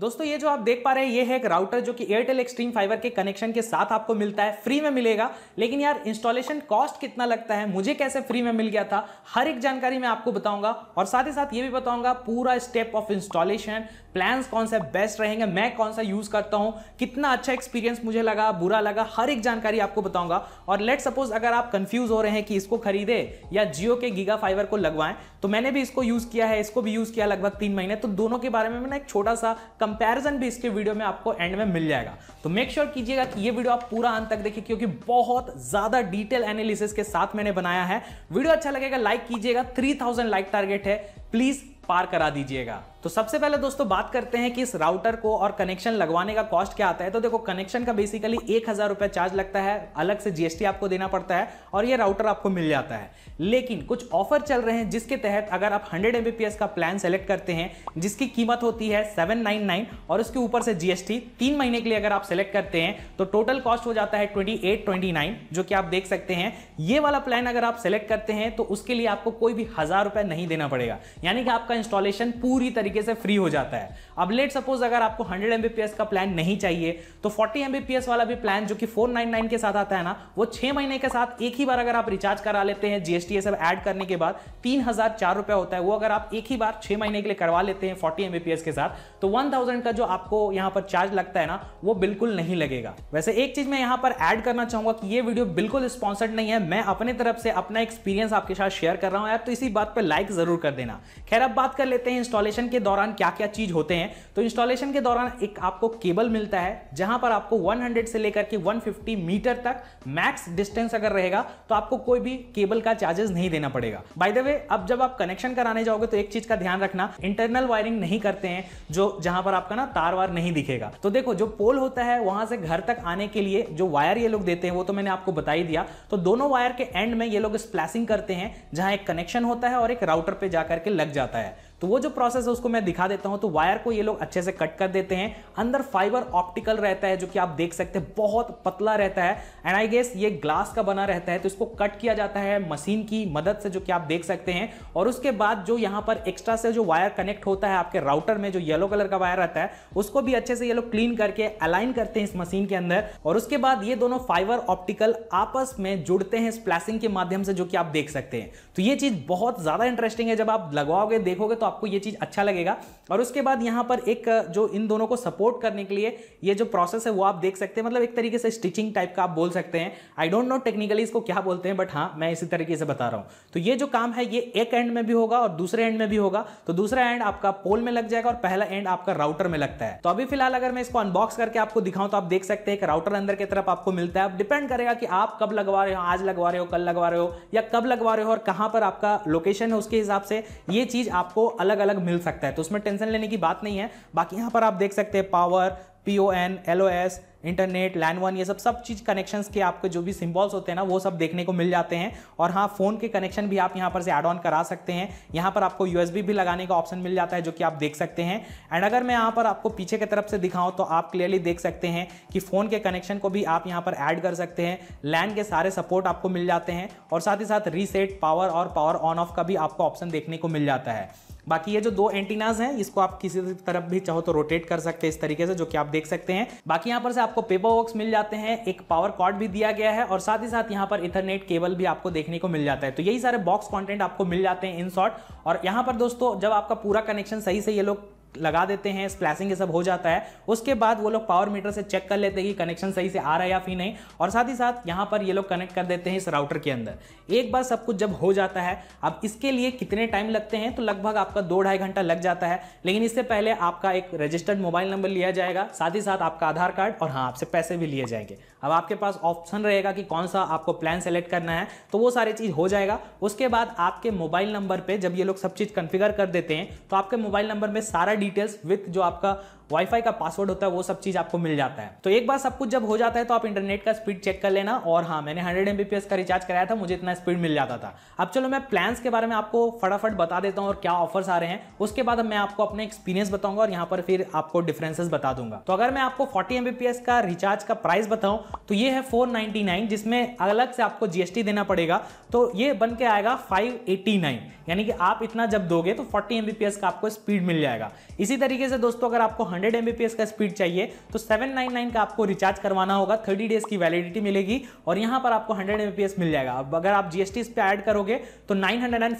दोस्तों ये जो आप देख पा रहे हैं ये है एक राउटर जो कि एयरटेल एक्सट्रीम फाइबर के कनेक्शन के साथ आपको मिलता है फ्री में मिलेगा लेकिन यार इंस्टॉलेशन कॉस्ट कितना लगता है मुझे कैसे फ्री में मिल गया था हर एक जानकारी मैं आपको बताऊंगा और साथ ही साथ ये भी बताऊंगा पूरा स्टेप ऑफ इंस्टॉलेशन प्लान कौन सा बेस्ट रहेंगे मैं कौन सा यूज़ करता हूँ कितना अच्छा एक्सपीरियंस मुझे लगा बुरा लगा हर एक जानकारी आपको बताऊंगा और लेट सपोज अगर आप कन्फ्यूज हो रहे हैं कि इसको खरीदे या जियो के गीगा फाइबर को लगवाएं तो मैंने भी इसको यूज़ किया है इसको भी यूज़ किया लगभग तीन महीने तो दोनों के बारे में मैंने एक छोटा सा कंपैरिजन भी इसके वीडियो में आपको एंड में मिल जाएगा तो मेक श्योर sure कीजिएगा कि ये वीडियो आप पूरा अंत तक देखिए क्योंकि बहुत ज्यादा डिटेल एनालिसिस के साथ मैंने बनाया है वीडियो अच्छा लगेगा लाइक कीजिएगा 3000 लाइक टारगेट है प्लीज पार करा दीजिएगा तो सबसे पहले दोस्तों बात करते हैं कि इस राउटर को और कनेक्शन लगवाने का कॉस्ट क्या आता है तो देखो कनेक्शन का बेसिकली एक हज़ार रुपये चार्ज लगता है अलग से जीएसटी आपको देना पड़ता है और ये राउटर आपको मिल जाता है लेकिन कुछ ऑफर चल रहे हैं जिसके तहत अगर आप हंड्रेड एम का प्लान सेलेक्ट करते हैं जिसकी कीमत होती है सेवन और उसके ऊपर से जीएसटी तीन महीने के लिए अगर आप सेलेक्ट करते हैं तो टोटल कॉस्ट हो जाता है ट्वेंटी एट जो कि आप देख सकते हैं ये वाला प्लान अगर आप सेलेक्ट करते हैं तो उसके लिए आपको कोई भी हज़ार रुपये नहीं देना पड़ेगा यानी कि आपका इंस्टॉलेशन पूरी तरीके तरीके से फ्री हो जाता है अब लेट सपोज अगर आपको 100 एमबीपीएस का प्लान नहीं चाहिए तो 40 एमबीपीएस वाला भी प्लान जो कि 499 के साथ आता है ना वो छह महीने के साथ एक ही बार अगर आप रिचार्ज करा लेते हैं जीएसटी सब ऐड करने के बाद तीन रुपया होता है वो अगर आप एक ही बार छह महीने के लिए करवा लेते हैं फोर्टी एमबीपीएस के साथ तो वन का जो आपको यहाँ पर चार्ज लगता है ना वो बिल्कुल नहीं लगेगा वैसे एक चीज मैं यहाँ पर ऐड करना चाहूंगा कि ये वीडियो बिल्कुल स्पॉन्सर्ड नहीं है मैं अपने तरफ से अपना एक्सपीरियंस आपके साथ शेयर कर रहा हूँ यार तो इसी बात पर लाइक जरूर कर देना खैर अब बात कर लेते हैं इंस्टॉलेशन के दौरान क्या क्या चीज होते हैं हैं तो इंस्टॉलेशन के दौरान एक आपको केबल मिलता है जहां पर आपको 100 से लेकर के 150 मीटर तक मैक्स डिस्टेंस अगर रहेगा तो आपको कोई भी केबल का चार्जेस नहीं देना पड़ेगा बाय द वे अब जब आप कनेक्शन कराने जाओगे तो एक चीज का ध्यान रखना इंटरनल वायरिंग नहीं करते हैं जो जहां पर आपका ना तार वार नहीं दिखेगा तो देखो जो पोल होता है वहां से घर तक आने के लिए जो वायर ये लोग देते हैं वो तो मैंने आपको बता ही दिया तो दोनों वायर के एंड में ये लोग स्प्लैसिंग करते हैं जहां एक कनेक्शन होता है और एक राउटर पे जाकर के लग जाता है तो वो जो प्रोसेस है उसको मैं दिखा देता हूं तो वायर को ये लोग अच्छे से कट कर देते हैं अंदर फाइबर ऑप्टिकल रहता है जो कि आप देख सकते हैं बहुत पतला रहता है एंड आई गेस ये ग्लास का बना रहता है तो इसको कट किया जाता है मशीन की मदद से जो कि आप देख सकते हैं और उसके बाद जो यहाँ पर एक्स्ट्रा से जो वायर कनेक्ट होता है आपके राउटर में जो येलो कलर का वायर रहता है उसको भी अच्छे से ये लोग क्लीन करके अलाइन करते हैं इस मशीन के अंदर और उसके बाद ये दोनों फाइबर ऑप्टिकल आपस में जुड़ते हैं स्प्लैसिंग के माध्यम से जो कि आप देख सकते हैं तो ये चीज बहुत ज्यादा इंटरेस्टिंग है जब आप लगाओगे देखोगे तो आपको ये चीज़ अच्छा लगेगा और उसके बाद यहाँ पर एक जो इन दोनों को सपोर्ट करने के लिए ये जो प्रोसेस है वो आप देख सकते हैं मतलब एक तरीके से स्टिचिंग टाइप का आप बोल सकते हैं आई डोंट नो टेक्निकली इसको क्या बोलते हैं बट हाँ मैं इसी तरीके से बता रहा हूँ तो ये जो काम है ये एक एंड में भी होगा और दूसरे एंड में भी होगा तो दूसरा एंड आपका पोल में लग जाएगा और पहला एंड आपका राउटर में लगता है तो अभी फिलहाल अगर मैं इसको अनबॉक्स करके आपको दिखाऊं तो आप देख सकते हैं कि राउटर अंदर की तरफ आपको मिलता है अब डिपेंड करेगा कि आप कब लगवा रहे हो आज लगवा रहे हो कल लगवा रहे हो या कब लगवा रहे हो और कहां पर आपका लोकेशन है उसके हिसाब से ये चीज आपको अलग अलग मिल सकता है तो उसमें टेंशन लेने की बात नहीं है बाकी यहाँ पर आप देख सकते हैं power P O N L O S internet LAN one ये सब सब चीज़ कनेक्शंस के आपके जो भी सिम्बॉल्स होते हैं ना वो सब देखने को मिल जाते हैं और हाँ फ़ोन के कनेक्शन भी आप यहाँ पर से ऐड ऑन करा सकते हैं यहाँ पर आपको यू भी लगाने का ऑप्शन मिल जाता है जो कि आप देख सकते हैं एंड अगर मैं यहाँ पर आपको पीछे की तरफ से दिखाऊँ तो आप क्लियरली देख सकते हैं कि फ़ोन के कनेक्शन को भी आप यहाँ पर ऐड कर सकते हैं लैंड के सारे सपोर्ट आपको मिल जाते हैं और साथ ही साथ रीसेट पावर और पावर ऑन ऑफ का भी आपको ऑप्शन देखने को मिल जाता है बाकी ये जो दो एंटीनाज हैं इसको आप किसी तरफ भी चाहो तो रोटेट कर सकते हैं इस तरीके से जो कि आप देख सकते हैं बाकी यहाँ पर से आपको पेपर वर्क मिल जाते हैं एक पावर कॉर्ड भी दिया गया है और साथ ही साथ यहाँ पर इथरनेट केबल भी आपको देखने को मिल जाता है तो यही सारे बॉक्स कॉन्टेंट आपको मिल जाते हैं इन शॉर्ट और यहाँ पर दोस्तों जब आपका पूरा कनेक्शन सही से ये लोग लगा देते हैं स्प्लैसिंग ये सब हो जाता है उसके बाद वो लोग पावर मीटर से चेक कर लेते हैं कि कनेक्शन सही से आ रहा है या फिर नहीं और साथ ही साथ यहाँ पर ये लोग कनेक्ट कर देते हैं इस राउटर के अंदर एक बार सब कुछ जब हो जाता है अब इसके लिए कितने टाइम लगते हैं तो लगभग आपका दो ढाई घंटा लग जाता है लेकिन इससे पहले आपका एक रजिस्टर्ड मोबाइल नंबर लिया जाएगा साथ ही साथ आपका आधार कार्ड और हाँ आपसे पैसे भी लिए जाएंगे अब आपके पास ऑप्शन रहेगा कि कौन सा आपको प्लान सेलेक्ट करना है तो वो सारी चीज़ हो जाएगा उसके बाद आपके मोबाइल नंबर पर जब ये लोग सब चीज़ कन्फिगर कर देते हैं तो आपके मोबाइल नंबर में सारा डिटेल्स विथ जो आपका वाईफाई का पासवर्ड होता है वो सब चीज आपको मिल जाता है तो एक बार सब कुछ जब हो जाता है तो आप इंटरनेट का स्पीड चेक कर लेना और हाँ मैंने हंड्रेड एमबीपीएस का रिचार्ज कराया था मुझे इतना स्पीड मिल जाता था अब चलो मैं प्लान्स के बारे में आपको फटाफट बता देता हूँ और क्या ऑफर्स आ रहे हैं उसके बाद मैं आपको अपने एक्सपीरियंस बताऊंगा और यहाँ पर फिर आपको डिफरेंसेस बता दूंगा तो अगर मैं आपको फोर्टी एमबीपीएस का रिचार्ज का प्राइस बताऊं तो ये है फोर जिसमें अलग से आपको जीएसटी देना पड़ेगा तो ये बन के आएगा फाइव यानी कि आप इतना जब दोगे तो फोर्टी एमबीपीएस का आपको स्पीड मिल जाएगा इसी तरीके से दोस्तों अगर आपको हंड्रेड एमबीपीएस का स्पीड चाहिए तो 799 का आपको रिचार्ज करवाना होगा थर्टी डेज की वैलिडिटी मिलेगी और यहां पर आपको हंड्रेड एमबीपीएस मिल जाएगा अब अगर आप जीएसटी इस पर ऐड करोगे तो नाइन हंड्रेड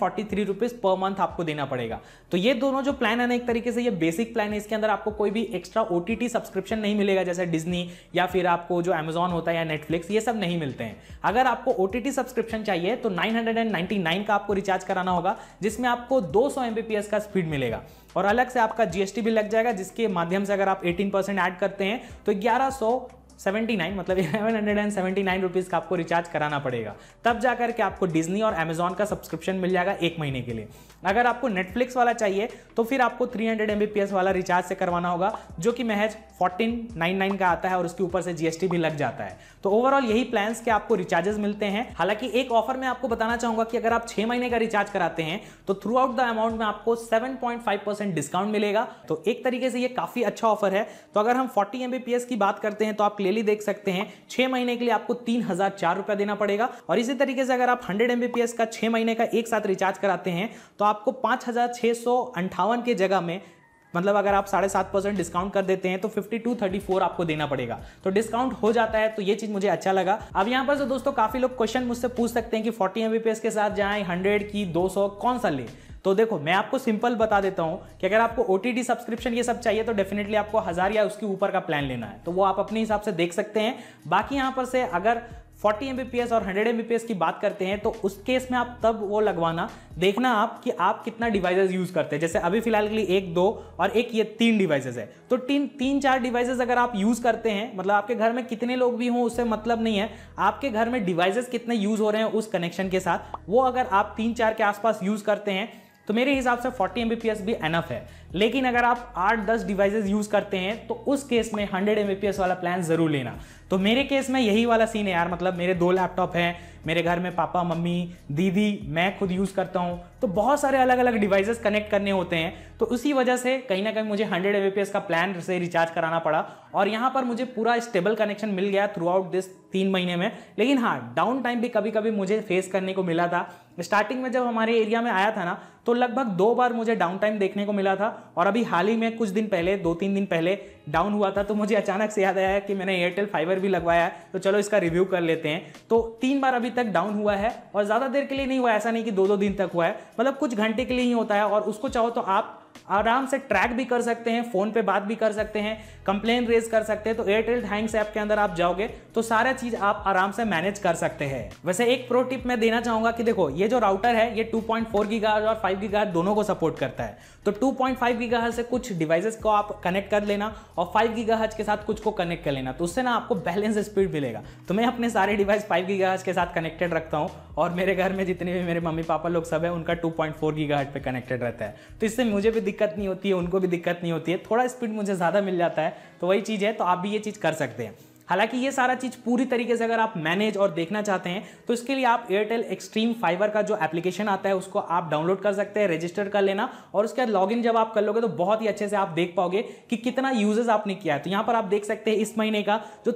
पर मंथ आपको देना पड़ेगा तो ये दोनों जो प्लान है ना एक तरीके से ये बेसिक प्लान है इसके अंदर आपको कोई भी एक्स्ट्रा ओ सब्सक्रिप्शन नहीं मिलेगा जैसे डिजनी या फिर आपको जो अमेजॉन होता है या नेटफ्लिक्स ये सब नहीं मिलते हैं अगर आपको ओ सब्सक्रिप्शन चाहिए तो 999 का आपको रिचार्ज कराना होगा जिसमें आपको 200 एमबीपीएस का स्पीड मिलेगा और अलग से आपका जीएसटी भी लग जाएगा जिसके माध्यम से अगर आप 18 परसेंट ऐड करते हैं तो ग्यारह 79 मतलब 1179 रुपीज़ का आपको रिचार्ज कराना पड़ेगा तब जाकर के आपको डिज्नी और अमेजॉन का सब्सक्रिप्शन मिल जाएगा एक महीने के लिए अगर आपको नेटफ्लिक्स वाला चाहिए तो फिर आपको 300 हंड्रेड वाला रिचार्ज से करवाना होगा जो कि महज 1499 का आता है और उसके ऊपर से जीएसटी भी लग जाता है तो ओवरऑल यही प्लान्स के आपको रिचार्जेस मिलते हैं हालांकि एक ऑफर में आपको बताना चाहूंगा कि अगर आप छह महीने का रिचार्ज कराते हैं तो थ्रू आउट द अमाउंट में आपको 7.5 डिस्काउंट मिलेगा तो एक तरीके से ये काफी अच्छा ऑफर है तो अगर हम 40 एमबीपीएस की बात करते हैं तो आप ले डेली देख सकते हैं छह महीने के लिए आपको तीन हजार चार रुपया देना पड़ेगा और इसी तरीके से अगर आप हंड्रेड एमबीपीएस का छह महीने का एक साथ रिचार्ज कराते हैं तो आपको पांच हजार छह सौ अंठावन के जगह में मतलब अगर आप साढ़े सात परसेंट डिस्काउंट कर देते हैं तो फिफ्टी टू थर्टी फोर आपको देना पड़ेगा तो डिस्काउंट हो जाता है तो ये चीज मुझे अच्छा लगा अब यहाँ पर तो दोस्तों काफी लोग क्वेश्चन मुझसे पूछ सकते हैं कि फोर्टी एमबीपीएस के साथ जाएं हंड्रेड की दो सौ कौन सा ले तो देखो मैं आपको सिंपल बता देता हूं कि अगर आपको ओ सब्सक्रिप्शन ये सब चाहिए तो डेफिनेटली आपको हज़ार या उसके ऊपर का प्लान लेना है तो वो आप अपने हिसाब से देख सकते हैं बाकी यहां पर से अगर 40 एम और 100 एम की बात करते हैं तो उस केस में आप तब वो लगवाना देखना आप कि आप कितना डिवाइसेस यूज़ करते हैं जैसे अभी फिलहाल के लिए एक दो और एक ये तीन डिवाइसेस है तो तीन तीन चार डिवाइसेस अगर आप यूज़ करते हैं मतलब आपके घर में कितने लोग भी हों उससे मतलब नहीं है आपके घर में डिवाइसेज कितने यूज़ हो रहे हैं उस कनेक्शन के साथ वो अगर आप तीन चार के आसपास यूज़ करते हैं तो मेरे हिसाब से 40 एमबीपीएस भी एनफ है लेकिन अगर आप आठ दस डिवाइसेज यूज करते हैं तो उस केस में हंड्रेड एम वाला प्लान जरूर लेना तो मेरे केस में यही वाला सीन है यार मतलब मेरे दो लैपटॉप हैं मेरे घर में पापा मम्मी दीदी मैं खुद यूज़ करता हूँ तो बहुत सारे अलग अलग डिवाइसेस कनेक्ट करने होते हैं तो उसी वजह से कहीं ना कहीं मुझे 100 एम का प्लान से रिचार्ज कराना पड़ा और यहाँ पर मुझे पूरा स्टेबल कनेक्शन मिल गया थ्रू आउट दिस तीन महीने में लेकिन हाँ डाउन टाइम भी कभी कभी मुझे फेस करने को मिला था स्टार्टिंग में जब हमारे एरिया में आया था ना तो लगभग दो बार मुझे डाउन टाइम देखने को मिला था और अभी हाल ही में कुछ दिन पहले दो तीन दिन पहले डाउन हुआ था तो मुझे अचानक से याद आया कि मैंने एयरटेल फाइबर भी लगवाया है तो चलो इसका रिव्यू कर लेते हैं तो तीन बार अभी तक डाउन हुआ है और ज़्यादा देर के लिए नहीं हुआ ऐसा नहीं कि दो दो दिन तक हुआ है मतलब कुछ घंटे के लिए ही होता है और उसको चाहो तो आप आराम से ट्रैक भी कर सकते हैं फोन पे बात भी कर सकते हैं कंप्लेन रेज कर सकते हैं तो एयरटेल थैंक्स ऐप के अंदर आप जाओगे तो सारा चीज आप आराम से मैनेज कर सकते हैं वैसे एक प्रो टिप मैं देना चाहूंगा कि देखो ये जो राउटर है ये 2.4 पॉइंट और 5 गीगा दोनों को सपोर्ट करता है तो 2.5 पॉइंट से कुछ डिवाइसेस को आप कनेक्ट कर लेना और फाइव गीगा के साथ कुछ को कनेक्ट कर लेना तो उससे ना आपको बैलेंस स्पीड मिलेगा तो मैं अपने सारे डिवाइस फाइव गीगा के साथ कनेक्टेड रखता हूँ और मेरे घर में जितने भी मेरे मम्मी पापा लोग सब है उनका टू पॉइंट फोर कनेक्टेड रहता है तो इससे मुझे भी दिक्कत नहीं होती है उनको भी दिक्कत नहीं होती है थोड़ा स्पीड मुझे ज़्यादा मिल जाता है तो वही चीज़ है तो आप भी ये चीज़ कर सकते हैं हालांकि ये सारा चीज़ पूरी तरीके से अगर आप मैनेज और देखना चाहते हैं तो इसके लिए आप एयरटेल एक्सट्रीम फाइबर का जो एप्लीकेशन आता है उसको आप डाउनलोड कर सकते हैं रजिस्टर कर लेना और उसके बाद लॉग जब आप कर लोगे तो बहुत ही अच्छे से आप देख पाओगे कि कितना यूजेस आपने किया है तो यहां पर आप देख सकते हैं इस महीने का जो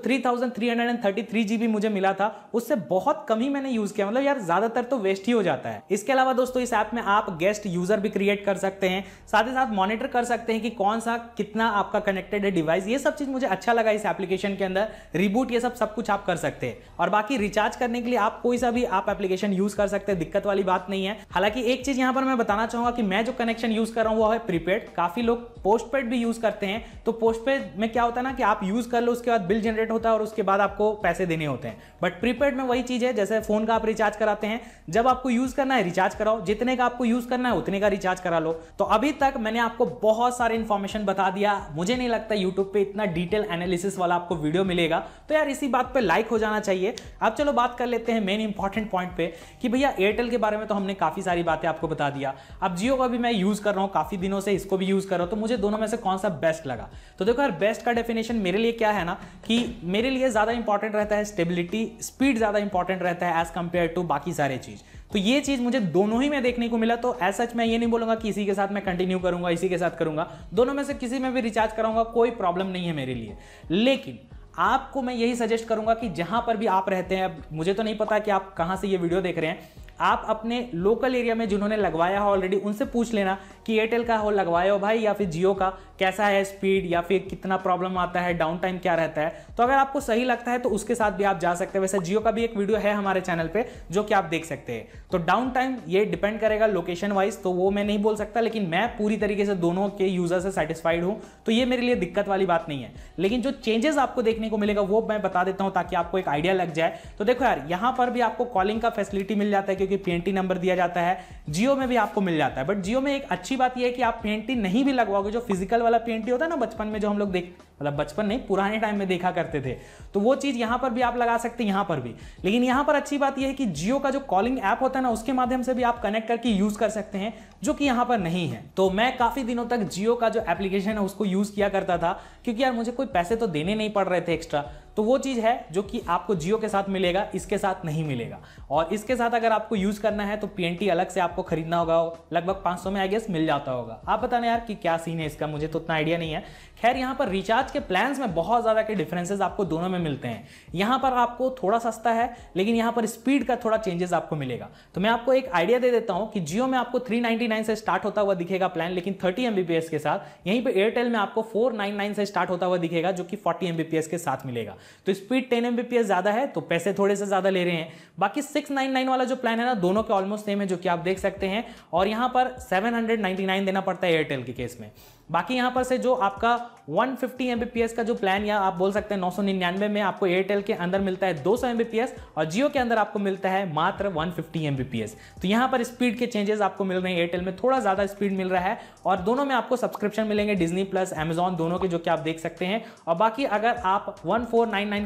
थ्री जीबी मुझे मिला था उससे बहुत कम ही मैंने यूज किया मतलब यार ज्यादातर तो वेस्ट ही हो जाता है इसके अलावा दोस्तों इस ऐप में आप गेस्ट यूजर भी क्रिएट कर सकते हैं साथ ही साथ मॉनिटर कर सकते हैं कि कौन सा कितना आपका कनेक्टेड है डिवाइस ये सब चीज मुझे अच्छा लगा इस एप्लीकेशन के अंदर रिबूट ये सब सब कुछ आप कर सकते हैं और बाकी रिचार्ज करने के लिए आप कोई सा भी आप एप्लीकेशन यूज कर सकते हैं दिक्कत वाली बात नहीं है हालांकि एक चीज यहां पर मैं बताना चाहूंगा कि मैं जो कनेक्शन यूज कर रहा हूं वो है प्रीपेड काफी लोग पोस्टपेड भी यूज करते हैं तो पोस्टपेड में क्या होता है ना कि आप यूज कर लो उसके बाद बिल जनरेट होता है और उसके बाद आपको पैसे देने होते हैं बट प्रीपेड में वही चीज है जैसे फोन का आप रिचार्ज कराते हैं जब आपको यूज करना है रिचार्ज कराओ जितने का आपको यूज करना है उतने का रिचार्ज करा लो तो अभी तक मैंने आपको बहुत सारे इन्फॉर्मेशन बता दिया मुझे नहीं लगता यूट्यूब पे इतना डिटेल एनालिसिस वाला आपको वीडियो मिलेगा मिलेगा तो यार इसी बात पर लाइक हो जाना चाहिए अब चलो बात कर लेते हैं मेन इंपॉर्टेंट पॉइंट पे कि भैया एयरटेल के बारे में तो हमने काफ़ी सारी बातें आपको बता दिया अब जियो का भी मैं यूज़ कर रहा हूँ काफ़ी दिनों से इसको भी यूज़ कर रहा हूँ तो मुझे दोनों में से कौन सा बेस्ट लगा तो देखो यार बेस्ट का डेफिनेशन मेरे लिए क्या है ना कि मेरे लिए ज़्यादा इंपॉर्टेंट रहता है स्टेबिलिटी स्पीड ज़्यादा इंपॉर्टेंट रहता है एज कंपेयर टू बाकी सारे चीज़ तो ये चीज़ मुझे दोनों ही में देखने को मिला तो एज सच मैं ये नहीं बोलूंगा कि इसी के साथ मैं कंटिन्यू करूंगा इसी के साथ करूंगा दोनों में से किसी में भी रिचार्ज कराऊंगा कोई प्रॉब्लम नहीं है मेरे लिए लेकिन आपको मैं यही सजेस्ट करूंगा कि जहां पर भी आप रहते हैं मुझे तो नहीं पता कि आप कहां से ये वीडियो देख रहे हैं आप अपने लोकल एरिया में जिन्होंने लगवाया हो ऑलरेडी उनसे पूछ लेना कि एयरटेल का हो लगवाया हो भाई या फिर जियो का कैसा है स्पीड या फिर कितना प्रॉब्लम आता है डाउन टाइम क्या रहता है तो अगर आपको सही लगता है तो उसके साथ भी आप जा सकते हैं वैसे जियो का भी एक वीडियो है हमारे चैनल पर जो कि आप देख सकते हैं तो डाउन टाइम ये डिपेंड करेगा लोकेशन वाइज तो वो मैं नहीं बोल सकता लेकिन मैं पूरी तरीके से दोनों के यूजर से सेटिस्फाइड हूँ तो ये मेरे लिए दिक्कत वाली बात नहीं है लेकिन जो चेंजेस आपको देखने को मिलेगा वो मैं बता देता हूँ ताकि आपको एक आइडिया लग जाए तो देखो यार यहाँ पर भी आपको कॉलिंग का फैसिलिटी मिल जाता है क्योंकि पी नंबर दिया जाता है जियो में भी आपको मिल जाता है बट जियो में एक अच्छी बात यह है कि आप पी नहीं भी लगवाओगे जो फिजिकल वाला पी होता है ना बचपन में जो हम लोग देख मतलब बचपन नहीं पुराने टाइम में देखा करते थे तो वो चीज़ यहां पर भी आप लगा सकते हैं यहां पर भी लेकिन यहां पर अच्छी बात यह है कि जियो का जो कॉलिंग ऐप होता है ना उसके माध्यम से भी आप कनेक्ट करके यूज़ कर सकते हैं जो कि यहां पर नहीं है तो मैं काफ़ी दिनों तक जियो का जो एप्लीकेशन है उसको यूज़ किया करता था क्योंकि यार मुझे कोई पैसे तो देने नहीं पड़ रहे थे एक्स्ट्रा तो वो चीज़ है जो कि आपको जियो के साथ मिलेगा इसके साथ नहीं मिलेगा और इसके साथ अगर आपको यूज़ करना है तो पी अलग से आपको खरीदना होगा लगभग 500 में आई गेस मिल जाता होगा आप बताना यार कि क्या सीन है इसका मुझे तो उतना आइडिया नहीं है खैर यहाँ पर रिचार्ज के प्लान में बहुत ज़्यादा के डिफ्रेंसेज आपको दोनों में मिलते हैं यहाँ पर आपको थोड़ा सस्ता है लेकिन यहाँ पर स्पीड का थोड़ा चेंजेस आपको मिलेगा तो मैं आपको एक आइडिया दे देता हूँ कि जियो में आपको 399 से स्टार्ट होता हुआ दिखेगा प्लान लेकिन 30 एमबीपीएस के साथ यहीं पर एयरटेल में आपको 499 से स्टार्ट होता हुआ दिखेगा जो कि 40 एमबीपीएस के साथ मिलेगा तो स्पीड टेन एम ज़्यादा है तो पैसे थोड़े से ज़्यादा ले रहे हैं बाकी सिक्स नाइन नाइन वाला जो प्लान है ना दोनों के ऑलमोस्ट सेम है जो कि आप देख सकते हैं और यहां पर सेवन देना पड़ता है एयरटेल के केस में बाकी यहाँ पर से जो आपका 150 फिफ्टी का जो प्लान या आप बोल सकते हैं 999 में आपको एयरटेल के अंदर मिलता है 200 सौ और जियो के अंदर आपको मिलता है मात्र 150 फिफ्टी तो यहाँ पर स्पीड के चेंजेस आपको मिल रहे हैं एयरटेल में थोड़ा ज़्यादा स्पीड मिल रहा है और दोनों में आपको सब्सक्रिप्शन मिलेंगे डिजनी प्लस अमेजॉन दोनों के जो कि आप देख सकते हैं और बाकी अगर आप वन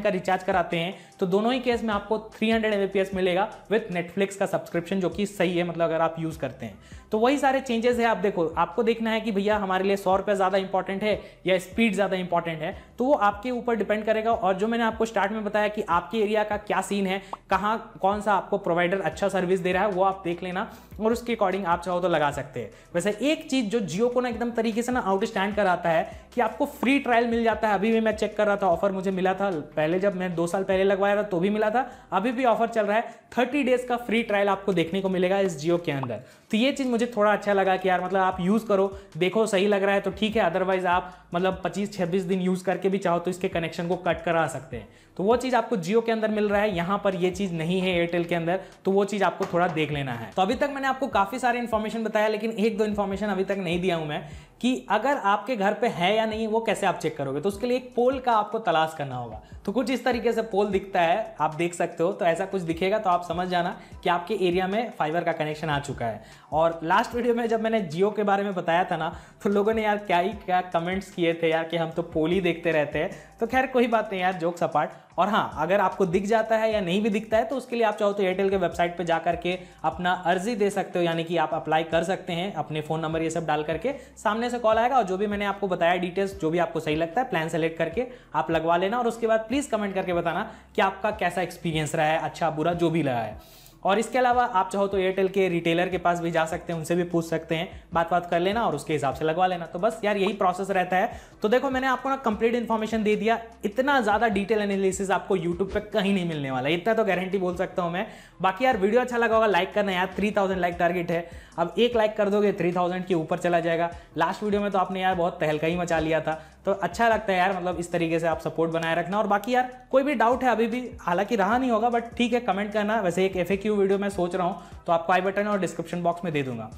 का रिचार्ज कराते हैं तो दोनों ही केस में आपको थ्री हंड्रेड मिलेगा विथ नेटफ्लिक्स का सब्सक्रिप्शन जो कि सही है मतलब अगर आप यूज़ करते हैं तो वही सारे चेंजेस है आप देखो आपको देखना है कि भैया हमारे लिए सौ सौ रुपया ज़्यादा इंपॉर्टेंट है या स्पीड ज़्यादा इंपॉर्टेंट है तो वो आपके ऊपर डिपेंड करेगा और जो मैंने आपको स्टार्ट में बताया कि आपके एरिया का क्या सीन है कहाँ कौन सा आपको प्रोवाइडर अच्छा सर्विस दे रहा है वो आप देख लेना और उसके अकॉर्डिंग आप चाहो तो लगा सकते हैं वैसे एक चीज़ जो जियो को ना एकदम तरीके से ना आउट आउटस्टैंड कराता है कि आपको फ्री ट्रायल मिल जाता है अभी भी मैं चेक कर रहा था ऑफर मुझे मिला था पहले जब मैं दो साल पहले लगवाया था तो भी मिला था अभी भी ऑफर चल रहा है थर्टी डेज का फ्री ट्रायल आपको देखने को मिलेगा इस जियो के अंदर तो ये चीज़ मुझे थोड़ा अच्छा लगा कि यार मतलब आप यूज़ करो देखो सही लग रहा है तो ठीक है अदरवाइज आप मतलब 25-26 दिन यूज़ करके भी चाहो तो इसके कनेक्शन को कट करा सकते हैं तो वो चीज़ आपको जियो के अंदर मिल रहा है यहाँ पर ये चीज़ नहीं है एयरटेल के अंदर तो वो चीज़ आपको थोड़ा देख लेना है तो अभी तक मैंने आपको काफ़ी सारे इन्फॉर्मेशन बताया लेकिन एक दो इन्फॉर्मेशन अभी तक नहीं दिया हूं मैं कि अगर आपके घर पे है या नहीं वो कैसे आप चेक करोगे तो उसके लिए एक पोल का आपको तलाश करना होगा तो कुछ इस तरीके से पोल दिखता है आप देख सकते हो तो ऐसा कुछ दिखेगा तो आप समझ जाना कि आपके एरिया में फाइबर का कनेक्शन आ चुका है और लास्ट वीडियो में जब मैंने जियो के बारे में बताया था ना तो लोगों ने यार क्या ही क्या कमेंट्स किए थे यार कि हम तो पोल ही देखते रहते हैं तो खैर कोई बात नहीं यार जोक सपाट और हाँ अगर आपको दिख जाता है या नहीं भी दिखता है तो उसके लिए आप चाहो तो एयरटेल के वेबसाइट पर जाकर के अपना अर्जी दे सकते हो यानी कि आप अप्लाई कर सकते हैं अपने फ़ोन नंबर ये सब डाल करके सामने से कॉल आएगा और जो भी मैंने आपको बताया डिटेल्स जो भी आपको सही लगता है प्लान सेलेक्ट करके आप लगवा लेना और उसके बाद प्लीज़ कमेंट करके बताना कि आपका कैसा एक्सपीरियंस रहा है अच्छा बुरा जो भी लगा है और इसके अलावा आप चाहो तो एयरटेल के रिटेलर के पास भी जा सकते हैं उनसे भी पूछ सकते हैं बात बात कर लेना और उसके हिसाब से लगवा लेना तो बस यार यही प्रोसेस रहता है तो देखो मैंने आपको ना कंप्लीट इन्फॉर्मेशन दे दिया इतना ज़्यादा डिटेल एनालिसिस आपको यूट्यूब पर कहीं नहीं मिलने वाला इतना तो गारंटी बोल सकता हूँ मैं बाकी यार वीडियो अच्छा लगा होगा लाइक करना यार थ्री लाइक टारगेट है अब एक लाइक कर दोगे थ्री के ऊपर चला जाएगा लास्ट वीडियो में तो आपने यार बहुत तहलका ही मचा लिया था तो अच्छा लगता है यार मतलब इस तरीके से आप सपोर्ट बनाए रखना और बाकी यार कोई भी डाउट है अभी भी हालांकि रहा नहीं होगा बट ठीक है कमेंट करना वैसे एक एफ वीडियो मैं सोच रहा हूँ तो आपको आई बटन और डिस्क्रिप्शन बॉक्स में दे दूंगा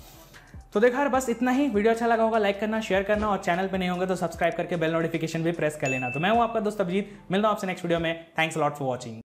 तो देखो यार बस इतना ही वीडियो अच्छा लगा होगा लाइक करना शेयर करना और चैनल पर नहीं होंगे तो सब्सक्राइब करके बेल नोटिफिकेशन भी प्रेस कर लेना तो मैं हूँ आपका दोस्त अभिजीत मिलता हूँ आपसे नेक्स्ट वीडियो में थैंक्स लॉट फॉर वॉचिंग